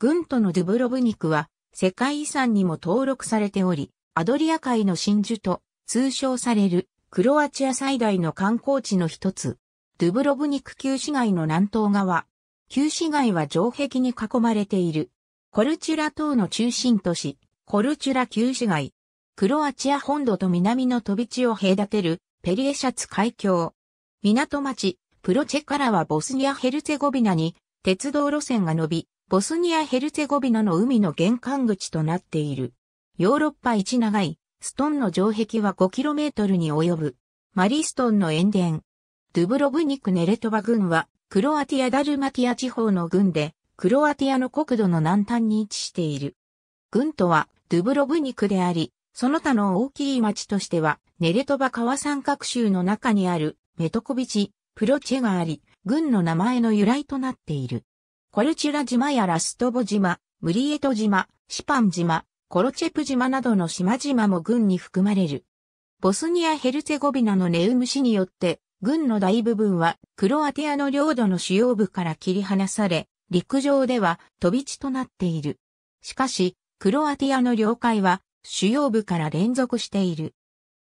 軍都のドゥブロブニクは世界遺産にも登録されており、アドリア海の真珠と通称されるクロアチア最大の観光地の一つ、ドゥブロブニク旧市街の南東側。旧市街は城壁に囲まれている。コルチュラ島の中心都市、コルチュラ旧市街。クロアチア本土と南の飛び地を隔てるペリエシャツ海峡。港町、プロチェからはボスニア・ヘルツェゴビナに鉄道路線が伸び、ボスニア・ヘルツェゴビナの海の玄関口となっている。ヨーロッパ一長い、ストンの城壁は 5km に及ぶ。マリストンの塩田。ドゥブロブニク・ネレトバ軍は、クロアティア・ダルマティア地方の軍で、クロアティアの国土の南端に位置している。軍とは、ドゥブロブニクであり、その他の大きい町としては、ネレトバ川三角州の中にある、メトコビチ、プロチェがあり、軍の名前の由来となっている。コルチュラ島やラストボ島、ムリエト島、シパン島、コロチェプ島などの島々も軍に含まれる。ボスニア・ヘルツェゴビナのネウム市によって、軍の大部分はクロアティアの領土の主要部から切り離され、陸上では飛び地となっている。しかし、クロアティアの領海は主要部から連続している。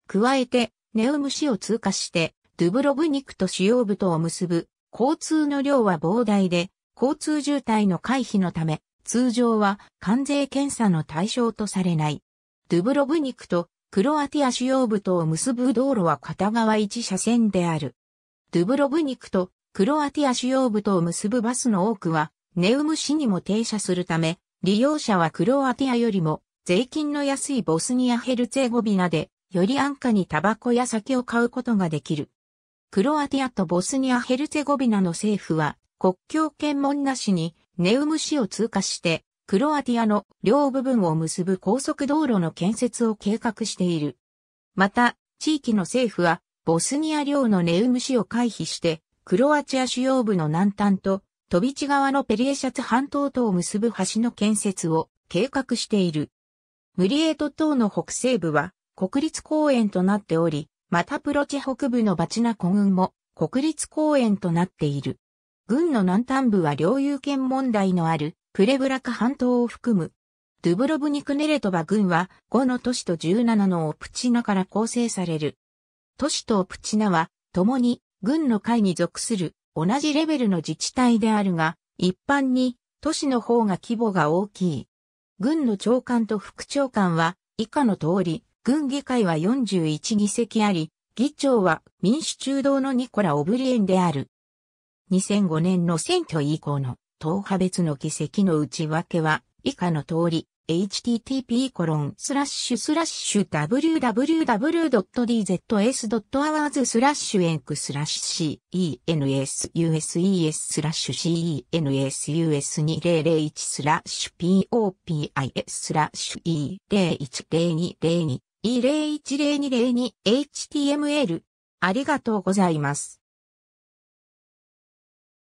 加えて、ネウム市を通過して、ドゥブロブニクと主要部とを結ぶ交通の量は膨大で、交通渋滞の回避のため、通常は関税検査の対象とされない。ドゥブロブニクとクロアティア主要部とを結ぶ道路は片側1車線である。ドゥブロブニクとクロアティア主要部とを結ぶバスの多くは、ネウム市にも停車するため、利用者はクロアティアよりも税金の安いボスニアヘルツェゴビナで、より安価にタバコや酒を買うことができる。クロアティアとボスニアヘルツェゴビナの政府は、国境検問なしにネウム市を通過して、クロアティアの両部分を結ぶ高速道路の建設を計画している。また、地域の政府は、ボスニア領のネウム市を回避して、クロアチア主要部の南端と、飛び地側のペリエシャツ半島とを結ぶ橋の建設を計画している。ムリエート島の北西部は国立公園となっており、またプロチ北部のバチナ古群も国立公園となっている。軍の南端部は領有権問題のあるプレブラカ半島を含む。ドゥブロブニクネレトバ軍は5の都市と17のオプチナから構成される。都市とオプチナは共に軍の会に属する同じレベルの自治体であるが、一般に都市の方が規模が大きい。軍の長官と副長官は以下の通り、軍議会は41議席あり、議長は民主中道のニコラ・オブリエンである。2005年の選挙以降の党派別の議席の内訳は以下の通り、http://www.dzs.hours スラッシュエンクスラッシ ensuses スラッシュ cenusus2001 スラッシュ popis スラッシュ e010202 e010202 html ありがとうございます。